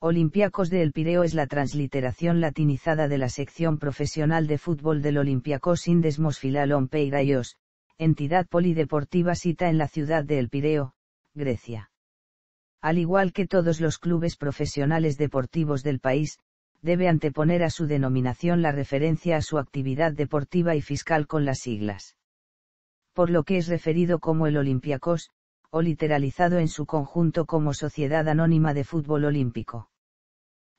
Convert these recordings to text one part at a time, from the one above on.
Olympiacos de El Pireo es la transliteración latinizada de la sección profesional de fútbol del Olympiacos Indesmos Filalon Peiraios, entidad polideportiva cita en la ciudad de El Pireo, Grecia. Al igual que todos los clubes profesionales deportivos del país, debe anteponer a su denominación la referencia a su actividad deportiva y fiscal con las siglas. Por lo que es referido como el Olympiacos, o literalizado en su conjunto como Sociedad Anónima de Fútbol Olímpico.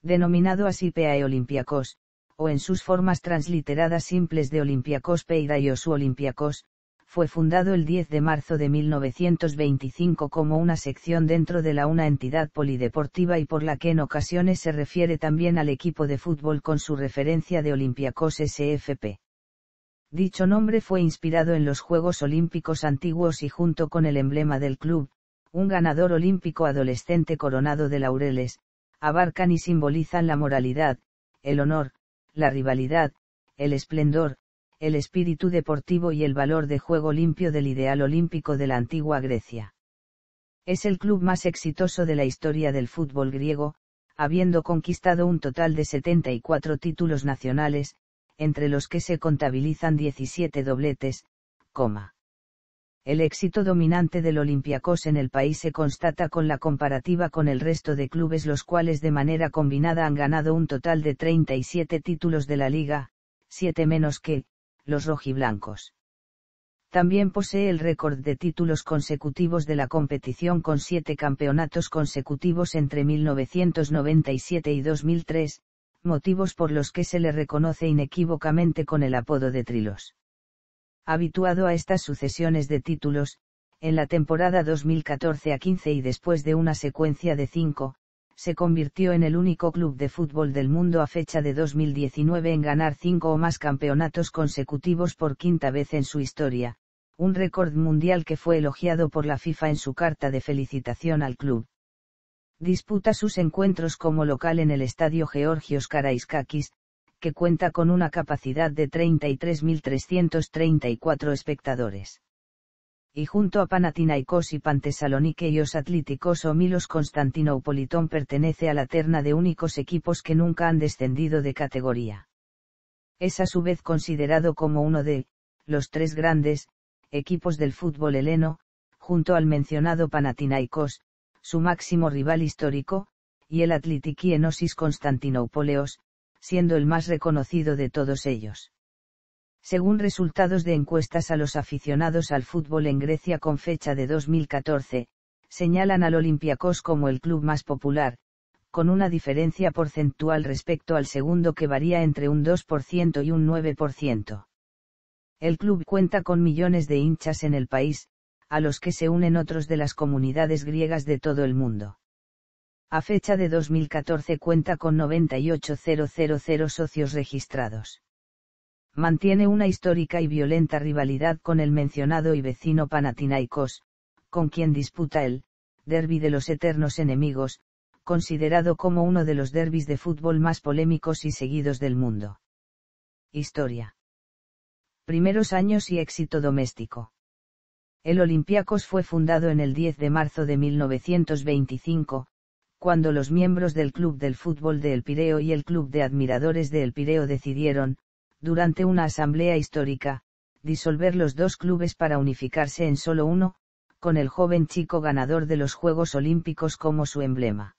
Denominado así PAE Olympiacos, o en sus formas transliteradas simples de Olympiacos Peida y SU Olympiacos, fue fundado el 10 de marzo de 1925 como una sección dentro de la una entidad polideportiva y por la que en ocasiones se refiere también al equipo de fútbol con su referencia de Olympiacos SFP. Dicho nombre fue inspirado en los Juegos Olímpicos antiguos y junto con el emblema del club, un ganador olímpico adolescente coronado de laureles, abarcan y simbolizan la moralidad, el honor, la rivalidad, el esplendor, el espíritu deportivo y el valor de juego limpio del ideal olímpico de la antigua Grecia. Es el club más exitoso de la historia del fútbol griego, habiendo conquistado un total de 74 títulos nacionales, entre los que se contabilizan 17 dobletes, El éxito dominante del Olympiacos en el país se constata con la comparativa con el resto de clubes los cuales de manera combinada han ganado un total de 37 títulos de la liga, 7 menos que, los rojiblancos. También posee el récord de títulos consecutivos de la competición con 7 campeonatos consecutivos entre 1997 y 2003, motivos por los que se le reconoce inequívocamente con el apodo de Trilos. Habituado a estas sucesiones de títulos, en la temporada 2014 a 15 y después de una secuencia de cinco, se convirtió en el único club de fútbol del mundo a fecha de 2019 en ganar cinco o más campeonatos consecutivos por quinta vez en su historia, un récord mundial que fue elogiado por la FIFA en su carta de felicitación al club disputa sus encuentros como local en el Estadio Georgios Karaiskakis, que cuenta con una capacidad de 33.334 espectadores. Y junto a Panathinaikos y Pantesalonike y Atléticos o Milos Constantinopolitón pertenece a la terna de únicos equipos que nunca han descendido de categoría. Es a su vez considerado como uno de los tres grandes equipos del fútbol heleno, junto al mencionado Panathinaikos, su máximo rival histórico, y el Enosis Constantinopoleos, siendo el más reconocido de todos ellos. Según resultados de encuestas a los aficionados al fútbol en Grecia con fecha de 2014, señalan al Olympiacos como el club más popular, con una diferencia porcentual respecto al segundo que varía entre un 2% y un 9%. El club cuenta con millones de hinchas en el país, a los que se unen otros de las comunidades griegas de todo el mundo. A fecha de 2014 cuenta con 98.000 socios registrados. Mantiene una histórica y violenta rivalidad con el mencionado y vecino Panathinaikos, con quien disputa el Derby de los Eternos Enemigos, considerado como uno de los derbis de fútbol más polémicos y seguidos del mundo. Historia. Primeros años y éxito doméstico. El Olympiacos fue fundado en el 10 de marzo de 1925, cuando los miembros del Club del Fútbol de El Pireo y el Club de Admiradores de El Pireo decidieron, durante una asamblea histórica, disolver los dos clubes para unificarse en solo uno, con el joven chico ganador de los Juegos Olímpicos como su emblema.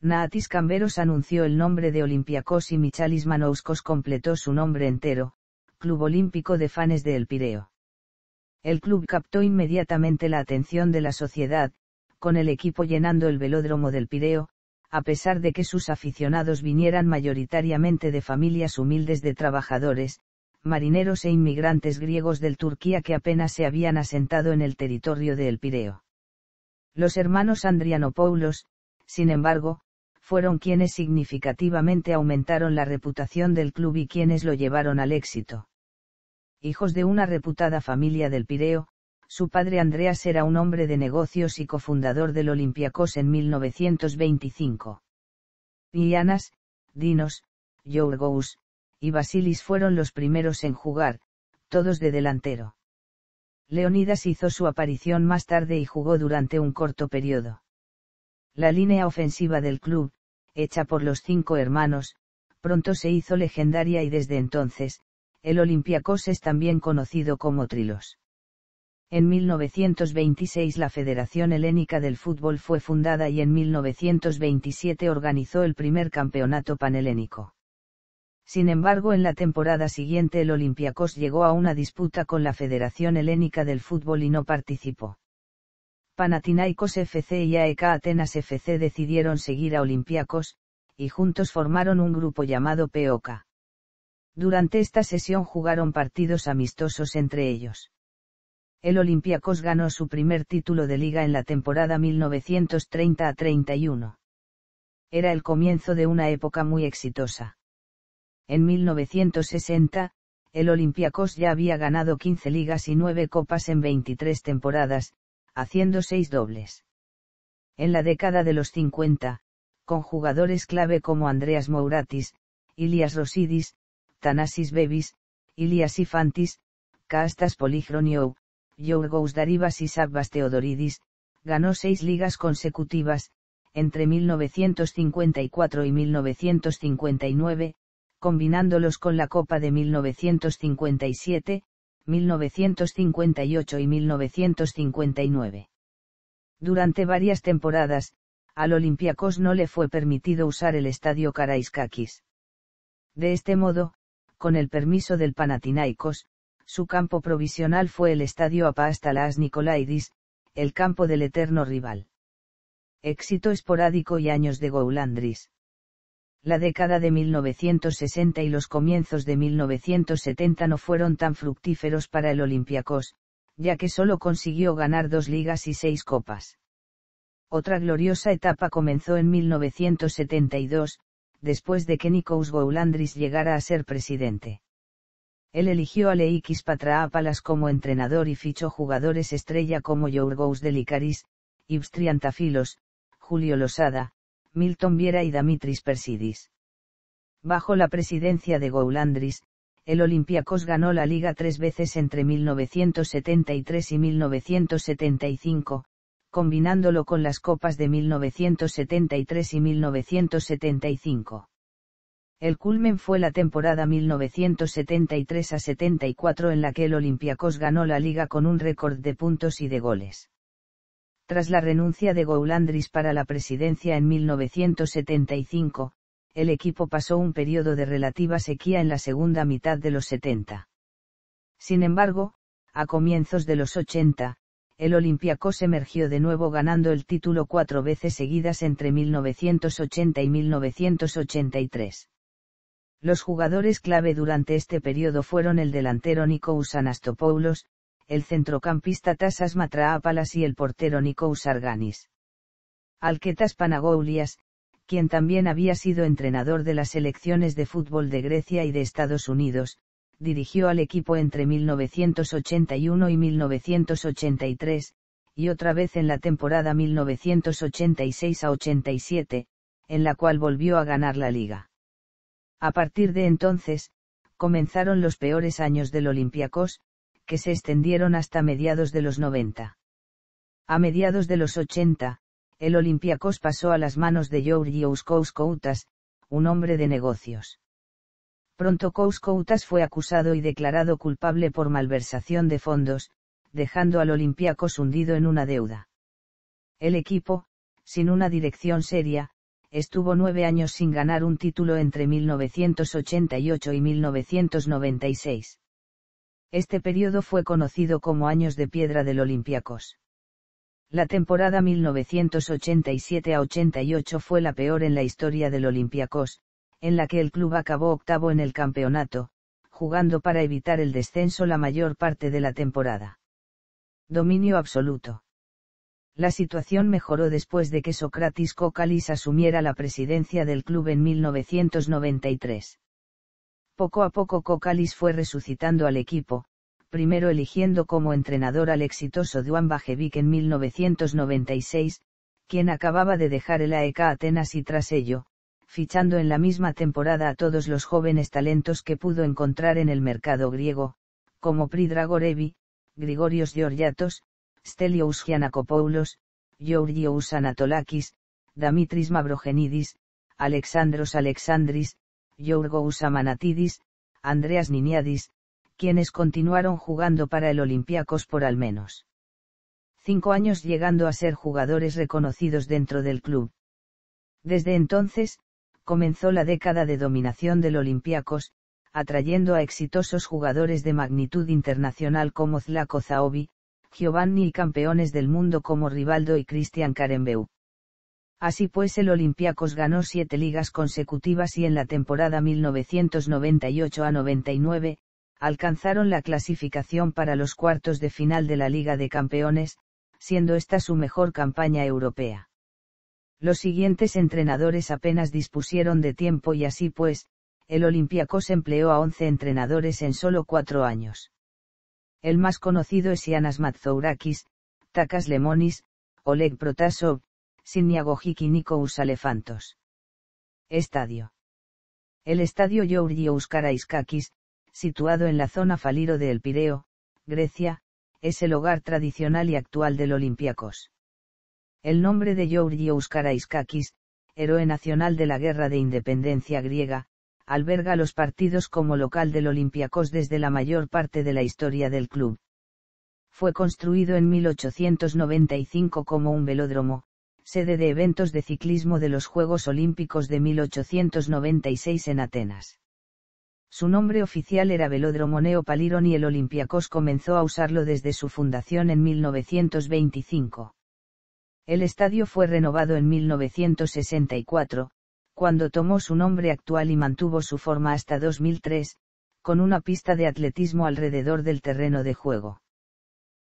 Naatis Camberos anunció el nombre de Olympiacos y Michalis Manouskos completó su nombre entero, Club Olímpico de Fanes de El Pireo el club captó inmediatamente la atención de la sociedad, con el equipo llenando el velódromo del Pireo, a pesar de que sus aficionados vinieran mayoritariamente de familias humildes de trabajadores, marineros e inmigrantes griegos del Turquía que apenas se habían asentado en el territorio de El Pireo. Los hermanos Andrianopoulos, sin embargo, fueron quienes significativamente aumentaron la reputación del club y quienes lo llevaron al éxito hijos de una reputada familia del Pireo, su padre Andreas era un hombre de negocios y cofundador del Olympiacos en 1925. Villanas, Dinos, Yorgous, y Basilis fueron los primeros en jugar, todos de delantero. Leonidas hizo su aparición más tarde y jugó durante un corto periodo. La línea ofensiva del club, hecha por los cinco hermanos, pronto se hizo legendaria y desde entonces, el Olympiacos es también conocido como Trilos. En 1926 la Federación Helénica del Fútbol fue fundada y en 1927 organizó el primer campeonato panhelénico. Sin embargo, en la temporada siguiente el Olympiacos llegó a una disputa con la Federación Helénica del Fútbol y no participó. Panathinaikos FC y AEK Atenas FC decidieron seguir a Olympiacos, y juntos formaron un grupo llamado POK. Durante esta sesión jugaron partidos amistosos entre ellos. El Olympiacos ganó su primer título de liga en la temporada 1930-31. Era el comienzo de una época muy exitosa. En 1960, el Olympiacos ya había ganado 15 ligas y 9 copas en 23 temporadas, haciendo 6 dobles. En la década de los 50, con jugadores clave como Andreas Mouratis, Ilias Rosidis, Thanasis Bebis, Ilias Ifantis, Castas Poligroniou, Yorgos Daribas y Sabbas Theodoridis, ganó seis ligas consecutivas, entre 1954 y 1959, combinándolos con la Copa de 1957, 1958 y 1959. Durante varias temporadas, al Olympiacos no le fue permitido usar el estadio Karaiskakis. De este modo, con el permiso del Panathinaikos, su campo provisional fue el estadio Apastalas Nicolaidis, el campo del eterno rival. Éxito esporádico y años de Goulandris. La década de 1960 y los comienzos de 1970 no fueron tan fructíferos para el Olympiacos, ya que solo consiguió ganar dos ligas y seis copas. Otra gloriosa etapa comenzó en 1972, después de que Nikos Goulandris llegara a ser presidente. Él eligió a Leikis Patraápalas como entrenador y fichó jugadores estrella como Yorgos Delicaris, Yves Julio Losada, Milton Viera y Damitris Persidis. Bajo la presidencia de Goulandris, el Olympiacos ganó la liga tres veces entre 1973 y 1975, combinándolo con las copas de 1973 y 1975. El culmen fue la temporada 1973 a 74 en la que el Olympiacos ganó la liga con un récord de puntos y de goles. Tras la renuncia de Goulandris para la presidencia en 1975, el equipo pasó un periodo de relativa sequía en la segunda mitad de los 70. Sin embargo, a comienzos de los 80, el Olympiacos emergió de nuevo ganando el título cuatro veces seguidas entre 1980 y 1983. Los jugadores clave durante este periodo fueron el delantero Nikous Anastopoulos, el centrocampista Tasas Matraápalas y el portero Nikous Arganis. Alquetas Panagoulias, quien también había sido entrenador de las selecciones de fútbol de Grecia y de Estados Unidos, dirigió al equipo entre 1981 y 1983, y otra vez en la temporada 1986 a 87, en la cual volvió a ganar la liga. A partir de entonces, comenzaron los peores años del Olympiacos, que se extendieron hasta mediados de los 90. A mediados de los 80, el Olympiacos pasó a las manos de Georgios Kouskoutas, un hombre de negocios. Pronto Kouskoutas fue acusado y declarado culpable por malversación de fondos, dejando al Olympiacos hundido en una deuda. El equipo, sin una dirección seria, estuvo nueve años sin ganar un título entre 1988 y 1996. Este periodo fue conocido como Años de Piedra del Olympiacos. La temporada 1987 a 88 fue la peor en la historia del Olympiacos, en la que el club acabó octavo en el campeonato, jugando para evitar el descenso la mayor parte de la temporada. Dominio absoluto. La situación mejoró después de que Socrates Kokalis asumiera la presidencia del club en 1993. Poco a poco Kokalis fue resucitando al equipo, primero eligiendo como entrenador al exitoso Duan Bajevic en 1996, quien acababa de dejar el AEK Atenas y tras ello, fichando en la misma temporada a todos los jóvenes talentos que pudo encontrar en el mercado griego, como Pridragorevi, Grigorios Georgiatos, Stelios Giannakopoulos, Georgios Anatolakis, Damitris Mavrogenidis, Alexandros Alexandris, Georgios Amanatidis, Andreas Niniadis, quienes continuaron jugando para el Olympiacos por al menos cinco años llegando a ser jugadores reconocidos dentro del club. Desde entonces, comenzó la década de dominación del Olympiacos, atrayendo a exitosos jugadores de magnitud internacional como Zlaco Zaobi, Giovanni y campeones del mundo como Rivaldo y Cristian Karembeu. Así pues el Olympiacos ganó siete ligas consecutivas y en la temporada 1998 a 99, alcanzaron la clasificación para los cuartos de final de la Liga de Campeones, siendo esta su mejor campaña europea. Los siguientes entrenadores apenas dispusieron de tiempo y así pues, el Olympiacos empleó a 11 entrenadores en solo cuatro años. El más conocido es Ianas Matzourakis, Takas Lemonis, Oleg Protasov, Siniagogic y Nikous Alefantos. Estadio. El estadio Georgios Karaiskakis, situado en la zona Faliro de El Pireo, Grecia, es el hogar tradicional y actual del Olympiacos. El nombre de Georgios Karaiskakis, héroe nacional de la Guerra de Independencia griega, alberga los partidos como local del Olympiacos desde la mayor parte de la historia del club. Fue construido en 1895 como un velódromo, sede de eventos de ciclismo de los Juegos Olímpicos de 1896 en Atenas. Su nombre oficial era Velódromo Neo y el Olympiacos comenzó a usarlo desde su fundación en 1925. El estadio fue renovado en 1964, cuando tomó su nombre actual y mantuvo su forma hasta 2003, con una pista de atletismo alrededor del terreno de juego.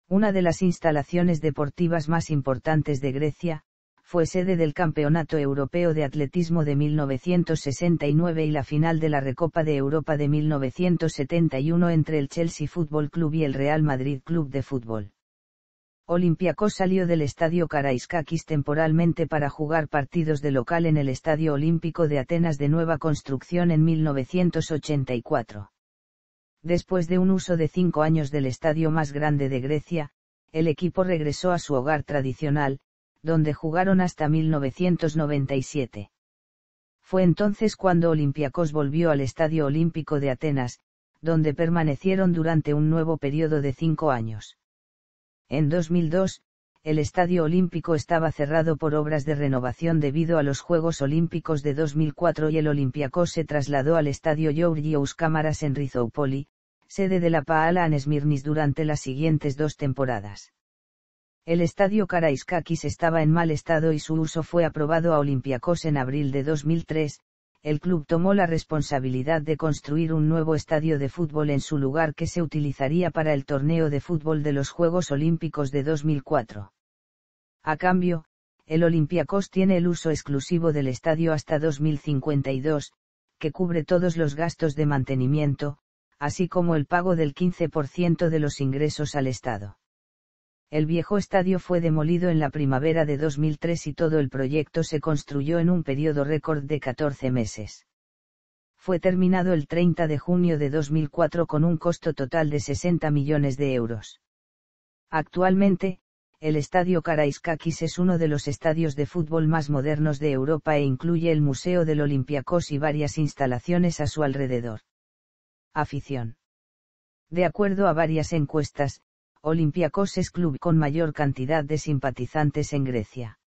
Una de las instalaciones deportivas más importantes de Grecia, fue sede del Campeonato Europeo de Atletismo de 1969 y la final de la Recopa de Europa de 1971 entre el Chelsea Fútbol Club y el Real Madrid Club de Fútbol. Olympiacos salió del estadio Karaiskakis temporalmente para jugar partidos de local en el Estadio Olímpico de Atenas de nueva construcción en 1984. Después de un uso de cinco años del estadio más grande de Grecia, el equipo regresó a su hogar tradicional, donde jugaron hasta 1997. Fue entonces cuando Olympiacos volvió al Estadio Olímpico de Atenas, donde permanecieron durante un nuevo periodo de cinco años. En 2002, el Estadio Olímpico estaba cerrado por obras de renovación debido a los Juegos Olímpicos de 2004 y el Olympiacos se trasladó al Estadio Georgios Cámaras en Rizoupoli, sede de la Paala Anesmirnis durante las siguientes dos temporadas. El estadio Karaiskakis estaba en mal estado y su uso fue aprobado a Olympiacos en abril de 2003, el club tomó la responsabilidad de construir un nuevo estadio de fútbol en su lugar que se utilizaría para el torneo de fútbol de los Juegos Olímpicos de 2004. A cambio, el Olympiacos tiene el uso exclusivo del estadio hasta 2052, que cubre todos los gastos de mantenimiento, así como el pago del 15% de los ingresos al Estado. El viejo estadio fue demolido en la primavera de 2003 y todo el proyecto se construyó en un periodo récord de 14 meses. Fue terminado el 30 de junio de 2004 con un costo total de 60 millones de euros. Actualmente, el Estadio Karaiskakis es uno de los estadios de fútbol más modernos de Europa e incluye el Museo del Olympiacos y varias instalaciones a su alrededor. Afición. De acuerdo a varias encuestas, Olympiacos es club con mayor cantidad de simpatizantes en Grecia.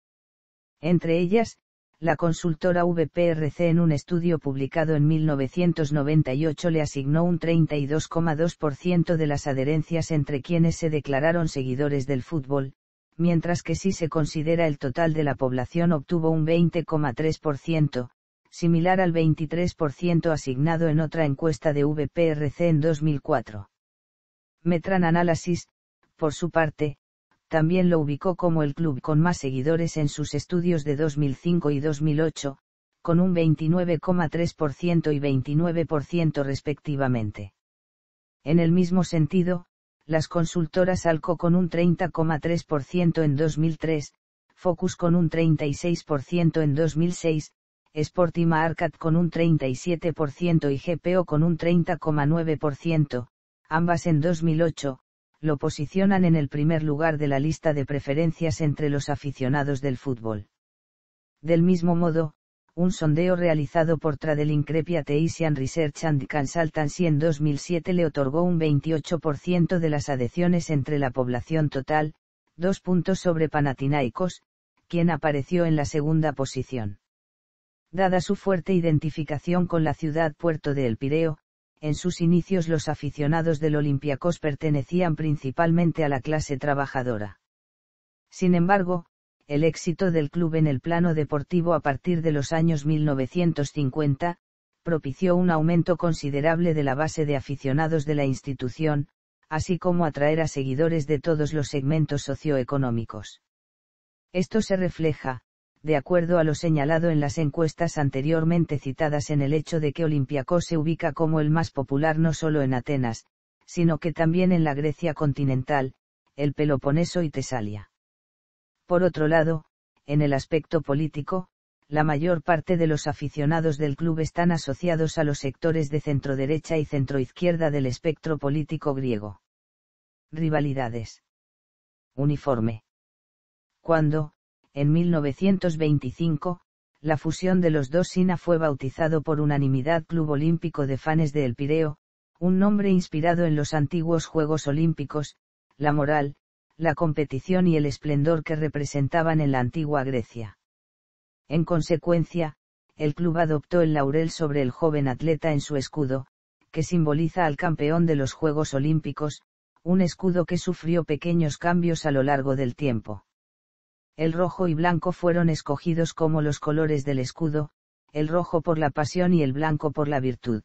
Entre ellas, la consultora VPRC en un estudio publicado en 1998 le asignó un 32,2% de las adherencias entre quienes se declararon seguidores del fútbol, mientras que si se considera el total de la población obtuvo un 20,3%, similar al 23% asignado en otra encuesta de VPRC en 2004. Metran Análisis, por su parte, también lo ubicó como el club con más seguidores en sus estudios de 2005 y 2008, con un 29,3% y 29% respectivamente. En el mismo sentido, las consultoras Alco con un 30,3% en 2003, Focus con un 36% en 2006, Sportima Arcat con un 37% y GPO con un 30,9%, ambas en 2008, lo posicionan en el primer lugar de la lista de preferencias entre los aficionados del fútbol. Del mismo modo, un sondeo realizado por Tradelincrepia Asian Research and Consultancy en 2007 le otorgó un 28% de las adhesiones entre la población total, dos puntos sobre Panatinaicos, quien apareció en la segunda posición. Dada su fuerte identificación con la ciudad puerto de El Pireo, en sus inicios los aficionados del Olympiacos pertenecían principalmente a la clase trabajadora. Sin embargo, el éxito del club en el plano deportivo a partir de los años 1950, propició un aumento considerable de la base de aficionados de la institución, así como atraer a seguidores de todos los segmentos socioeconómicos. Esto se refleja, de acuerdo a lo señalado en las encuestas anteriormente citadas en el hecho de que Olympiacos se ubica como el más popular no solo en Atenas, sino que también en la Grecia continental, el Peloponeso y Tesalia. Por otro lado, en el aspecto político, la mayor parte de los aficionados del club están asociados a los sectores de centroderecha y centro-izquierda del espectro político griego. Rivalidades. Uniforme. Cuando, en 1925, la fusión de los dos SINA fue bautizado por unanimidad Club Olímpico de Fanes de El Pireo, un nombre inspirado en los antiguos Juegos Olímpicos, la moral, la competición y el esplendor que representaban en la antigua Grecia. En consecuencia, el club adoptó el laurel sobre el joven atleta en su escudo, que simboliza al campeón de los Juegos Olímpicos, un escudo que sufrió pequeños cambios a lo largo del tiempo el rojo y blanco fueron escogidos como los colores del escudo, el rojo por la pasión y el blanco por la virtud.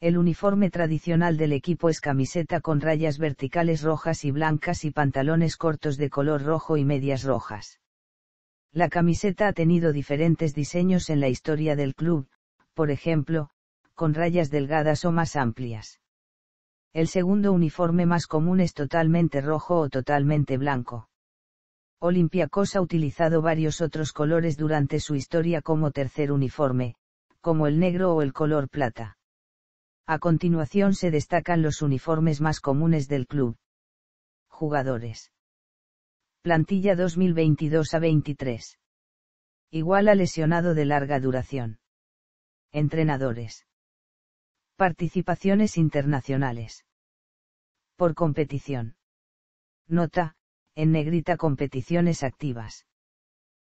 El uniforme tradicional del equipo es camiseta con rayas verticales rojas y blancas y pantalones cortos de color rojo y medias rojas. La camiseta ha tenido diferentes diseños en la historia del club, por ejemplo, con rayas delgadas o más amplias. El segundo uniforme más común es totalmente rojo o totalmente blanco. Olympiacos ha utilizado varios otros colores durante su historia como tercer uniforme, como el negro o el color plata. A continuación se destacan los uniformes más comunes del club. Jugadores. Plantilla 2022 a 23. Igual a lesionado de larga duración. Entrenadores. Participaciones internacionales. Por competición. Nota, en negrita competiciones activas.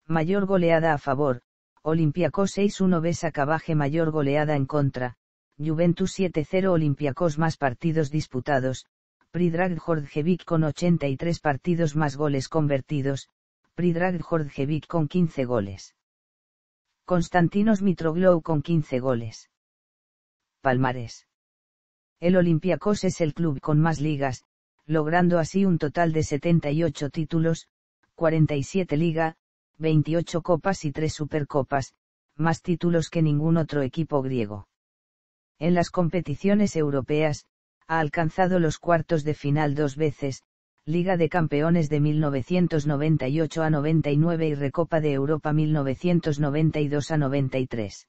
Mayor goleada a favor, Olympiacos 6-1 Cabaje mayor goleada en contra, Juventus 7-0 Olympiacos más partidos disputados, Pridrag Jordjevic con 83 partidos más goles convertidos, Pridrag Jordjevic con 15 goles. Constantinos Mitroglou con 15 goles. Palmares. El Olympiacos es el club con más ligas, logrando así un total de 78 títulos, 47 liga, 28 copas y 3 supercopas, más títulos que ningún otro equipo griego. En las competiciones europeas, ha alcanzado los cuartos de final dos veces, Liga de Campeones de 1998 a 99 y Recopa de Europa 1992 a 93.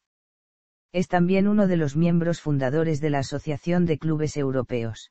Es también uno de los miembros fundadores de la Asociación de Clubes Europeos.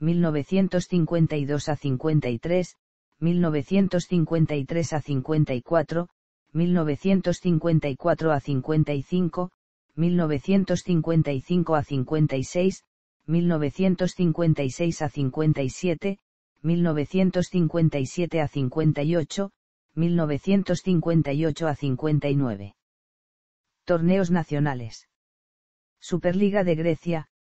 1952 a 53, 1953 a 54, 1954 a 55, 1955 a 56, 1956 a 57, 1957 a 58, 1958 a 59. Torneos nacionales. Superliga de Grecia,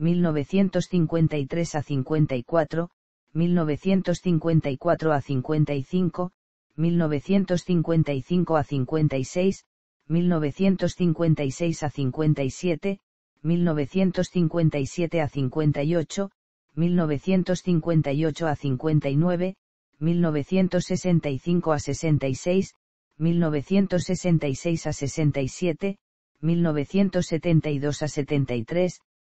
1953 a 54, 1954 a 55, 1955 a 56, 1956 a 57, 1957 a 58, 1958 a 59, 1965 a 66, 1966 a 67, 1972 a 73,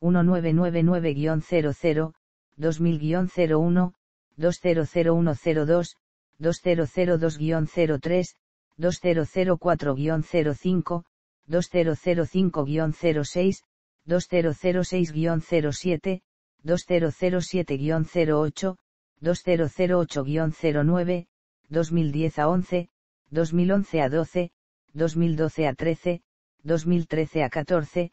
1999-00, 2000-01, 2001-02, 2002-03, 2004-05, 2005-06, 2006-07, 2007-08, 2008-09, 2010 11, 2011 12, 2012 13, 2013 14,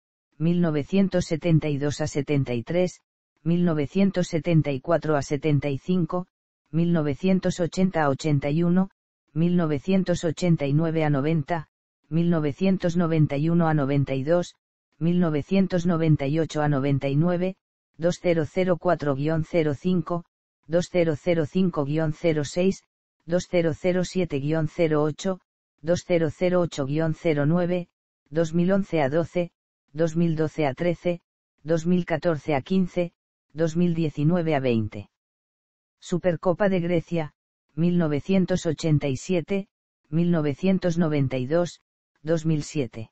1972 a 73, 1974 a 75, 1980 a 81, 1989 a 90, 1991 a 92, 1998 a 99, 2004-05, 2005-06, 2007-08, 2008-09, 2011 a 12, 2012 a 13, 2014 a 15, 2019 a 20. Supercopa de Grecia, 1987, 1992, 2007.